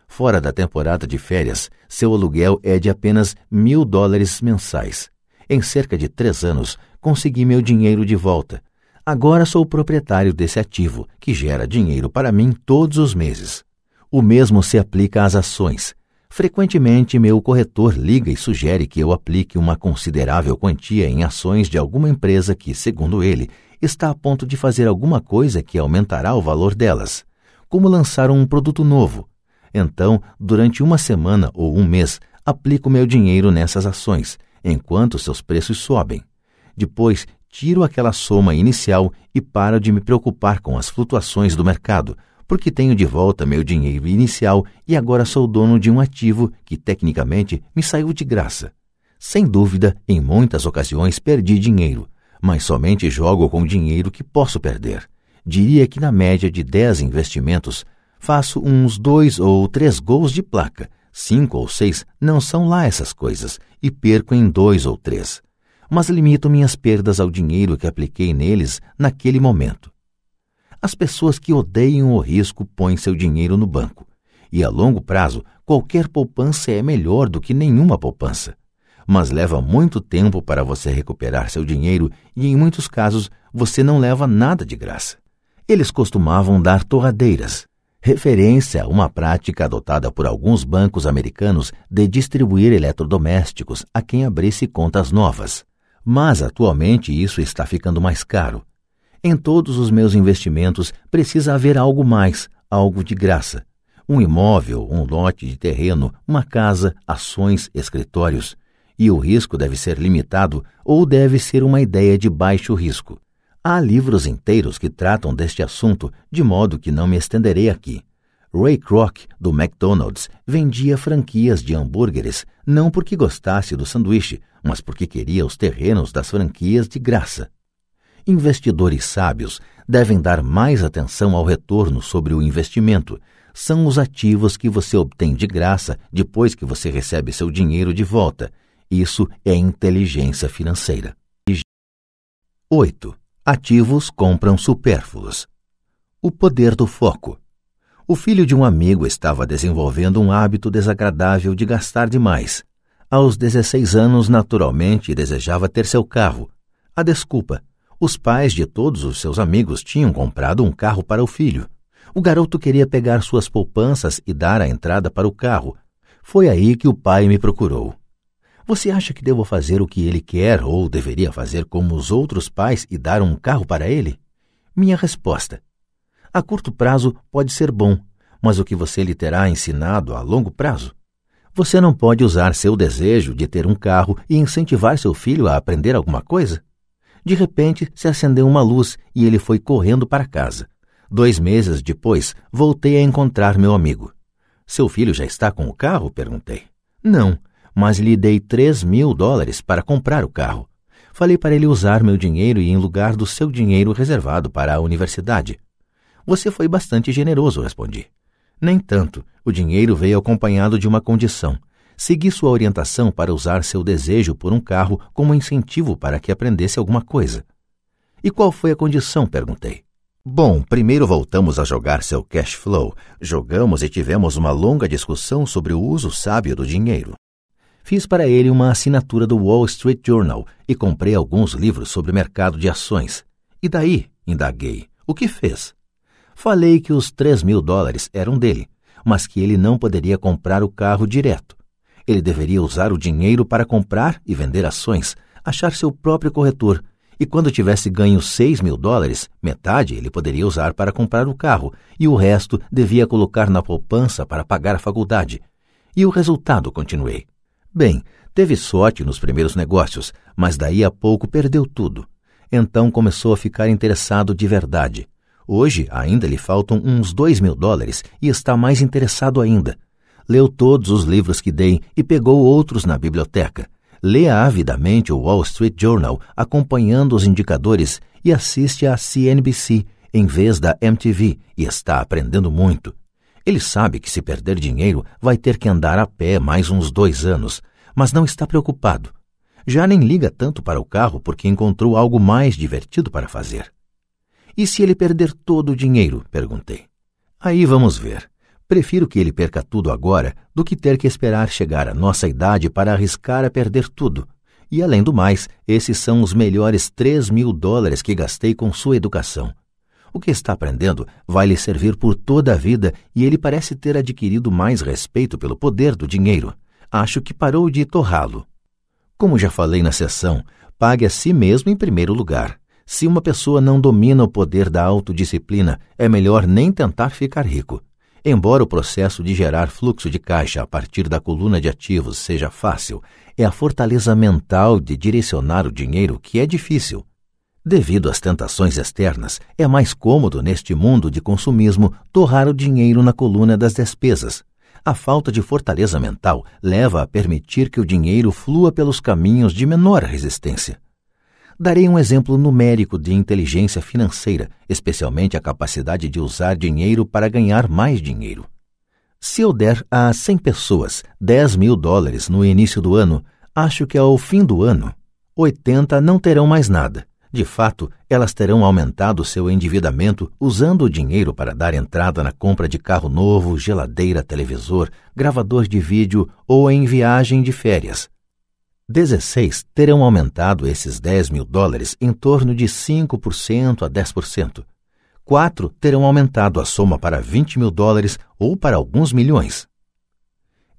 Fora da temporada de férias, seu aluguel é de apenas mil dólares mensais. Em cerca de três anos, consegui meu dinheiro de volta. Agora sou o proprietário desse ativo, que gera dinheiro para mim todos os meses. O mesmo se aplica às ações Frequentemente, meu corretor liga e sugere que eu aplique uma considerável quantia em ações de alguma empresa que, segundo ele, está a ponto de fazer alguma coisa que aumentará o valor delas, como lançar um produto novo. Então, durante uma semana ou um mês, aplico meu dinheiro nessas ações, enquanto seus preços sobem. Depois, tiro aquela soma inicial e paro de me preocupar com as flutuações do mercado, porque tenho de volta meu dinheiro inicial e agora sou dono de um ativo que, tecnicamente, me saiu de graça. Sem dúvida, em muitas ocasiões perdi dinheiro, mas somente jogo com dinheiro que posso perder. Diria que, na média de 10 investimentos, faço uns dois ou três gols de placa. Cinco ou seis não são lá essas coisas, e perco em dois ou três. Mas limito minhas perdas ao dinheiro que apliquei neles naquele momento. As pessoas que odeiam o risco põem seu dinheiro no banco. E a longo prazo, qualquer poupança é melhor do que nenhuma poupança. Mas leva muito tempo para você recuperar seu dinheiro e, em muitos casos, você não leva nada de graça. Eles costumavam dar torradeiras, referência a uma prática adotada por alguns bancos americanos de distribuir eletrodomésticos a quem abrisse contas novas. Mas atualmente isso está ficando mais caro, em todos os meus investimentos precisa haver algo mais, algo de graça. Um imóvel, um lote de terreno, uma casa, ações, escritórios. E o risco deve ser limitado ou deve ser uma ideia de baixo risco. Há livros inteiros que tratam deste assunto, de modo que não me estenderei aqui. Ray Kroc, do McDonald's, vendia franquias de hambúrgueres não porque gostasse do sanduíche, mas porque queria os terrenos das franquias de graça. Investidores sábios devem dar mais atenção ao retorno sobre o investimento. São os ativos que você obtém de graça depois que você recebe seu dinheiro de volta. Isso é inteligência financeira. 8. Ativos compram supérfluos. O poder do foco. O filho de um amigo estava desenvolvendo um hábito desagradável de gastar demais. Aos 16 anos, naturalmente, desejava ter seu carro. A desculpa, os pais de todos os seus amigos tinham comprado um carro para o filho. O garoto queria pegar suas poupanças e dar a entrada para o carro. Foi aí que o pai me procurou. Você acha que devo fazer o que ele quer ou deveria fazer como os outros pais e dar um carro para ele? Minha resposta: A curto prazo pode ser bom, mas o que você lhe terá ensinado a longo prazo? Você não pode usar seu desejo de ter um carro e incentivar seu filho a aprender alguma coisa? De repente, se acendeu uma luz e ele foi correndo para casa. Dois meses depois, voltei a encontrar meu amigo. Seu filho já está com o carro? perguntei. Não, mas lhe dei três mil dólares para comprar o carro. Falei para ele usar meu dinheiro e em lugar do seu dinheiro reservado para a universidade. Você foi bastante generoso, respondi. Nem tanto. O dinheiro veio acompanhado de uma condição segui sua orientação para usar seu desejo por um carro como incentivo para que aprendesse alguma coisa. E qual foi a condição? perguntei. Bom, primeiro voltamos a jogar seu cash flow. Jogamos e tivemos uma longa discussão sobre o uso sábio do dinheiro. Fiz para ele uma assinatura do Wall Street Journal e comprei alguns livros sobre mercado de ações. E daí? indaguei. O que fez? Falei que os 3 mil dólares eram dele, mas que ele não poderia comprar o carro direto, ele deveria usar o dinheiro para comprar e vender ações, achar seu próprio corretor, e quando tivesse ganho 6 mil dólares, metade ele poderia usar para comprar o carro e o resto devia colocar na poupança para pagar a faculdade. E o resultado, continuei. Bem, teve sorte nos primeiros negócios, mas daí a pouco perdeu tudo. Então começou a ficar interessado de verdade. Hoje ainda lhe faltam uns 2 mil dólares e está mais interessado ainda leu todos os livros que dei e pegou outros na biblioteca. Leia avidamente o Wall Street Journal, acompanhando os indicadores, e assiste à CNBC em vez da MTV e está aprendendo muito. Ele sabe que se perder dinheiro vai ter que andar a pé mais uns dois anos, mas não está preocupado. Já nem liga tanto para o carro porque encontrou algo mais divertido para fazer. E se ele perder todo o dinheiro? perguntei. Aí vamos ver. Prefiro que ele perca tudo agora do que ter que esperar chegar à nossa idade para arriscar a perder tudo. E além do mais, esses são os melhores 3 mil dólares que gastei com sua educação. O que está aprendendo vai lhe servir por toda a vida e ele parece ter adquirido mais respeito pelo poder do dinheiro. Acho que parou de torrá-lo. Como já falei na sessão, pague a si mesmo em primeiro lugar. Se uma pessoa não domina o poder da autodisciplina, é melhor nem tentar ficar rico. Embora o processo de gerar fluxo de caixa a partir da coluna de ativos seja fácil, é a fortaleza mental de direcionar o dinheiro que é difícil. Devido às tentações externas, é mais cômodo neste mundo de consumismo torrar o dinheiro na coluna das despesas. A falta de fortaleza mental leva a permitir que o dinheiro flua pelos caminhos de menor resistência. Darei um exemplo numérico de inteligência financeira, especialmente a capacidade de usar dinheiro para ganhar mais dinheiro. Se eu der a 100 pessoas 10 mil dólares no início do ano, acho que ao fim do ano, 80 não terão mais nada. De fato, elas terão aumentado seu endividamento usando o dinheiro para dar entrada na compra de carro novo, geladeira, televisor, gravador de vídeo ou em viagem de férias. 16 terão aumentado esses 10 mil dólares em torno de 5% a 10%. Quatro terão aumentado a soma para 20 mil dólares ou para alguns milhões.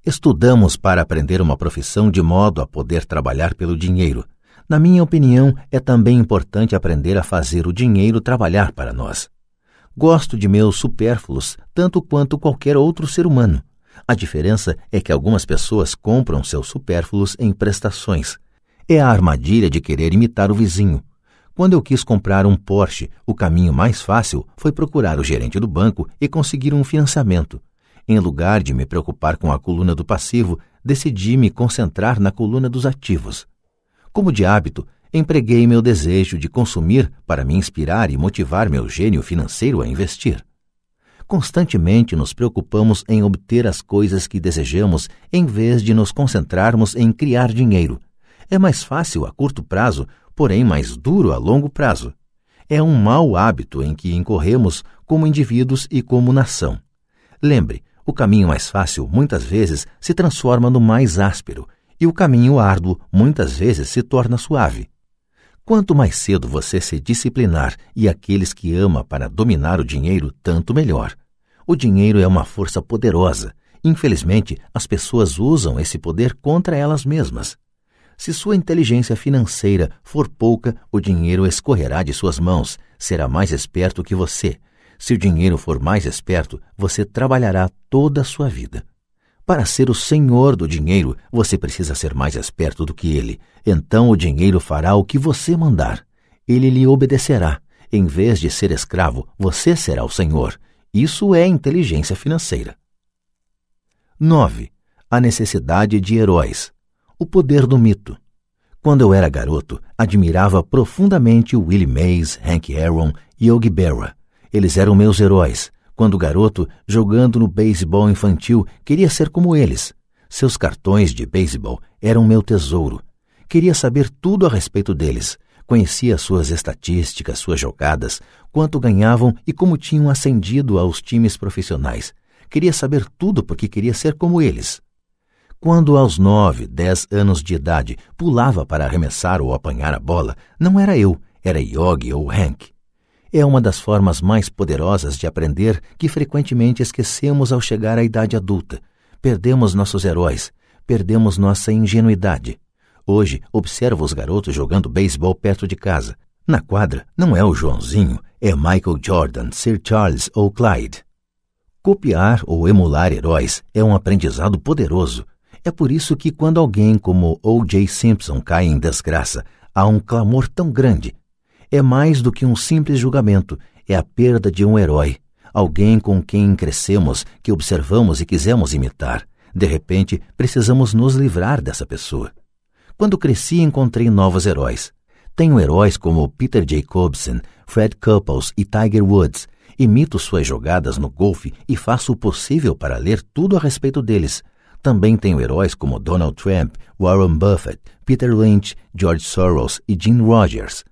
Estudamos para aprender uma profissão de modo a poder trabalhar pelo dinheiro. Na minha opinião, é também importante aprender a fazer o dinheiro trabalhar para nós. Gosto de meus supérfluos tanto quanto qualquer outro ser humano a diferença é que algumas pessoas compram seus supérfluos em prestações. É a armadilha de querer imitar o vizinho. Quando eu quis comprar um Porsche, o caminho mais fácil foi procurar o gerente do banco e conseguir um financiamento. Em lugar de me preocupar com a coluna do passivo, decidi me concentrar na coluna dos ativos. Como de hábito, empreguei meu desejo de consumir para me inspirar e motivar meu gênio financeiro a investir. Constantemente nos preocupamos em obter as coisas que desejamos em vez de nos concentrarmos em criar dinheiro. É mais fácil a curto prazo, porém mais duro a longo prazo. É um mau hábito em que incorremos como indivíduos e como nação. Lembre, o caminho mais fácil muitas vezes se transforma no mais áspero, e o caminho árduo muitas vezes se torna suave. Quanto mais cedo você se disciplinar e aqueles que ama para dominar o dinheiro, tanto melhor. O dinheiro é uma força poderosa. Infelizmente, as pessoas usam esse poder contra elas mesmas. Se sua inteligência financeira for pouca, o dinheiro escorrerá de suas mãos, será mais esperto que você. Se o dinheiro for mais esperto, você trabalhará toda a sua vida. Para ser o senhor do dinheiro, você precisa ser mais esperto do que ele. Então o dinheiro fará o que você mandar. Ele lhe obedecerá. Em vez de ser escravo, você será o senhor. Isso é inteligência financeira. 9. A necessidade de heróis. O poder do mito. Quando eu era garoto, admirava profundamente Willie Mays, Hank Aaron e Yogi Berra. Eles eram meus heróis. Quando garoto, jogando no beisebol infantil, queria ser como eles. Seus cartões de beisebol eram meu tesouro. Queria saber tudo a respeito deles. Conhecia suas estatísticas, suas jogadas, quanto ganhavam e como tinham ascendido aos times profissionais. Queria saber tudo porque queria ser como eles. Quando aos nove, dez anos de idade pulava para arremessar ou apanhar a bola, não era eu, era Yogi ou Hank é uma das formas mais poderosas de aprender que frequentemente esquecemos ao chegar à idade adulta. Perdemos nossos heróis, perdemos nossa ingenuidade, Hoje, observo os garotos jogando beisebol perto de casa. Na quadra, não é o Joãozinho, é Michael Jordan, Sir Charles ou Clyde. Copiar ou emular heróis é um aprendizado poderoso. É por isso que, quando alguém como O.J. Simpson cai em desgraça, há um clamor tão grande. É mais do que um simples julgamento, é a perda de um herói, alguém com quem crescemos, que observamos e quisemos imitar. De repente, precisamos nos livrar dessa pessoa. Quando cresci, encontrei novos heróis. Tenho heróis como Peter Jacobsen, Fred Couples e Tiger Woods. Imito suas jogadas no golfe e faço o possível para ler tudo a respeito deles. Também tenho heróis como Donald Trump, Warren Buffett, Peter Lynch, George Soros e Jim Rogers.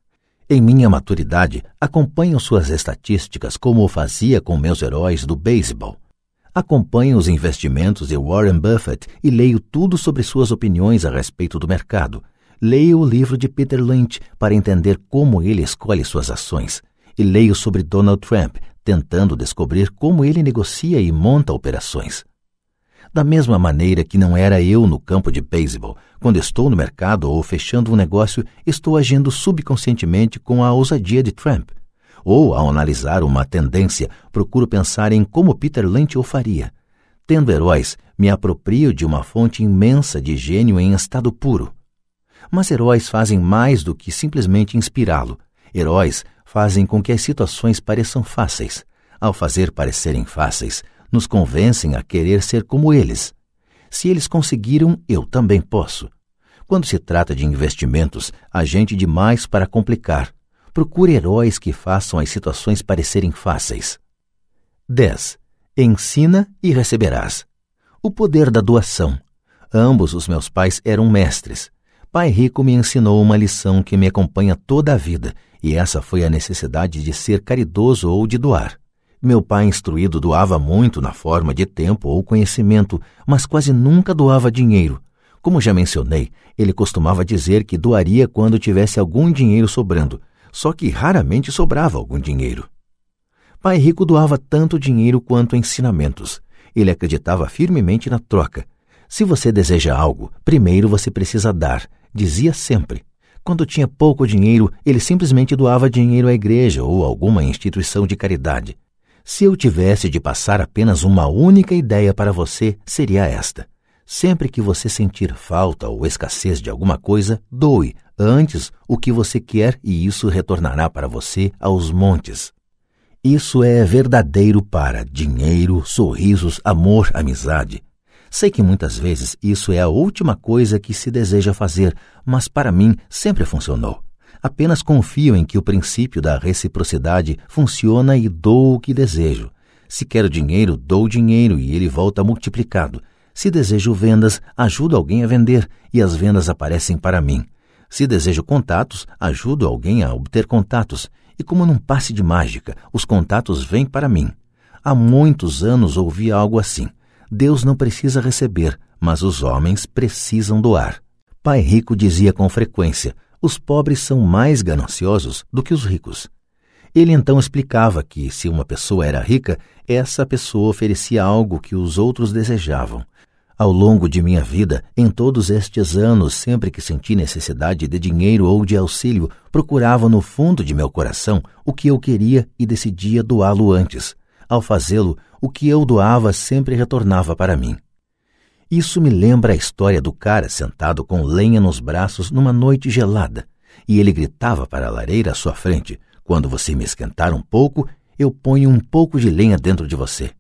Em minha maturidade, acompanho suas estatísticas como fazia com meus heróis do beisebol. Acompanho os investimentos de Warren Buffett e leio tudo sobre suas opiniões a respeito do mercado. Leio o livro de Peter Lynch para entender como ele escolhe suas ações. E leio sobre Donald Trump, tentando descobrir como ele negocia e monta operações. Da mesma maneira que não era eu no campo de beisebol, quando estou no mercado ou fechando um negócio, estou agindo subconscientemente com a ousadia de Trump ou, ao analisar uma tendência, procuro pensar em como Peter Lynch o faria. Tendo heróis, me aproprio de uma fonte imensa de gênio em estado puro. Mas heróis fazem mais do que simplesmente inspirá-lo. Heróis fazem com que as situações pareçam fáceis. Ao fazer parecerem fáceis, nos convencem a querer ser como eles. Se eles conseguiram, eu também posso. Quando se trata de investimentos, há gente demais para complicar. Procure heróis que façam as situações parecerem fáceis. 10. Ensina e receberás. O poder da doação. Ambos os meus pais eram mestres. Pai Rico me ensinou uma lição que me acompanha toda a vida, e essa foi a necessidade de ser caridoso ou de doar. Meu pai instruído doava muito na forma de tempo ou conhecimento, mas quase nunca doava dinheiro. Como já mencionei, ele costumava dizer que doaria quando tivesse algum dinheiro sobrando, só que raramente sobrava algum dinheiro. Pai Rico doava tanto dinheiro quanto ensinamentos. Ele acreditava firmemente na troca. Se você deseja algo, primeiro você precisa dar, dizia sempre. Quando tinha pouco dinheiro, ele simplesmente doava dinheiro à igreja ou alguma instituição de caridade. Se eu tivesse de passar apenas uma única ideia para você, seria esta: sempre que você sentir falta ou escassez de alguma coisa, doe antes o que você quer e isso retornará para você aos montes. Isso é verdadeiro para dinheiro, sorrisos, amor, amizade. Sei que muitas vezes isso é a última coisa que se deseja fazer, mas para mim sempre funcionou. Apenas confio em que o princípio da reciprocidade funciona e dou o que desejo. Se quero dinheiro, dou dinheiro e ele volta multiplicado. Se desejo vendas, ajudo alguém a vender e as vendas aparecem para mim. Se desejo contatos, ajudo alguém a obter contatos, e como num passe de mágica, os contatos vêm para mim. Há muitos anos ouvi algo assim: Deus não precisa receber, mas os homens precisam doar. Pai Rico dizia com frequência: os pobres são mais gananciosos do que os ricos. Ele então explicava que, se uma pessoa era rica, essa pessoa oferecia algo que os outros desejavam, ao longo de minha vida, em todos estes anos, sempre que senti necessidade de dinheiro ou de auxílio, procurava no fundo de meu coração o que eu queria e decidia doá-lo antes. Ao fazê-lo, o que eu doava sempre retornava para mim. Isso me lembra a história do cara sentado com lenha nos braços numa noite gelada, e ele gritava para a lareira à sua frente: Quando você me esquentar um pouco, eu ponho um pouco de lenha dentro de você.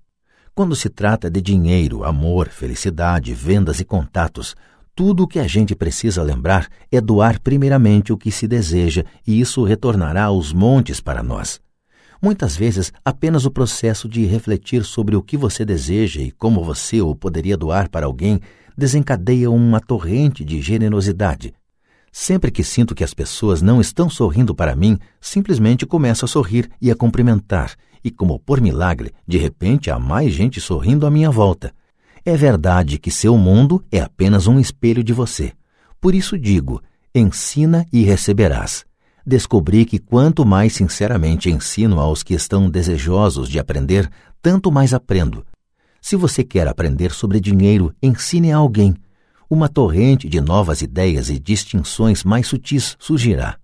Quando se trata de dinheiro, amor, felicidade, vendas e contatos, tudo o que a gente precisa lembrar é doar primeiramente o que se deseja e isso retornará aos montes para nós. Muitas vezes, apenas o processo de refletir sobre o que você deseja e como você o poderia doar para alguém desencadeia uma torrente de generosidade. Sempre que sinto que as pessoas não estão sorrindo para mim, simplesmente começo a sorrir e a cumprimentar, e, como por milagre, de repente há mais gente sorrindo à minha volta. É verdade que seu mundo é apenas um espelho de você. Por isso digo: ensina e receberás. Descobri que quanto mais sinceramente ensino aos que estão desejosos de aprender, tanto mais aprendo. Se você quer aprender sobre dinheiro, ensine a alguém. Uma torrente de novas ideias e distinções mais sutis surgirá.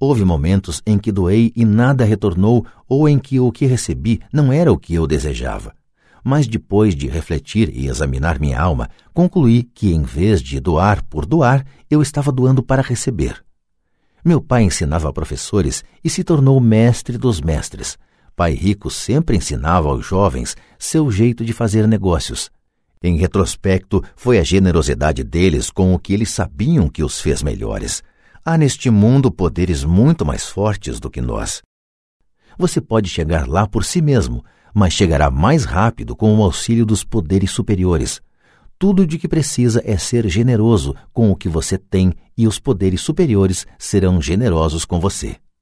Houve momentos em que doei e nada retornou, ou em que o que recebi não era o que eu desejava. Mas depois de refletir e examinar minha alma, concluí que, em vez de doar por doar, eu estava doando para receber. Meu pai ensinava professores e se tornou mestre dos mestres. Pai Rico sempre ensinava aos jovens seu jeito de fazer negócios. Em retrospecto, foi a generosidade deles com o que eles sabiam que os fez melhores. Há neste mundo poderes muito mais fortes do que nós. Você pode chegar lá por si mesmo, mas chegará mais rápido com o auxílio dos poderes superiores. Tudo de que precisa é ser generoso com o que você tem e os poderes superiores serão generosos com você.